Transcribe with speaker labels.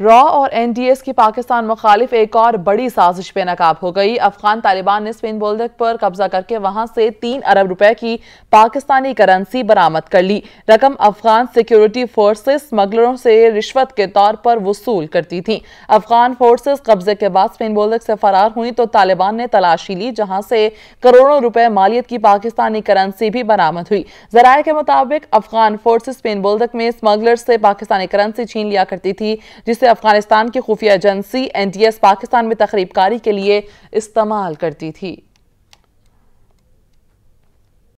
Speaker 1: raw और NDS की पाकिस्तान मुखालिफ एक और बड़ी साजिश पे नकाब हो गई अफगान तालिबान ने स्पेन बोल्डक पर कब्जा करके वहां से तीन अरब रुपए की पाकिस्तानी करेंसी बरामद कर ली रकम अफगान सिक्योरिटी फोर्सेस स्मगलरों से रिश्वत के तौर पर वसूल करती थी अफगान फोर्सेस कब्जे के बाद स्पेन बोल्डक से फरार हुई तो तालिबान ने तलाशी ली जहाँ से करोड़ों रुपए मालियत की पाकिस्तानी करेंसी भी बरामद हुई जराये के मुताबिक अफगान फोर्सेज स्पेन बोल्डक में स्मगलर से पाकिस्तानी करेंसी छीन लिया करती थी जिसे से अफगानिस्तान की खुफिया एजेंसी एनडीएस पाकिस्तान में तकरीबकारी के लिए इस्तेमाल करती थी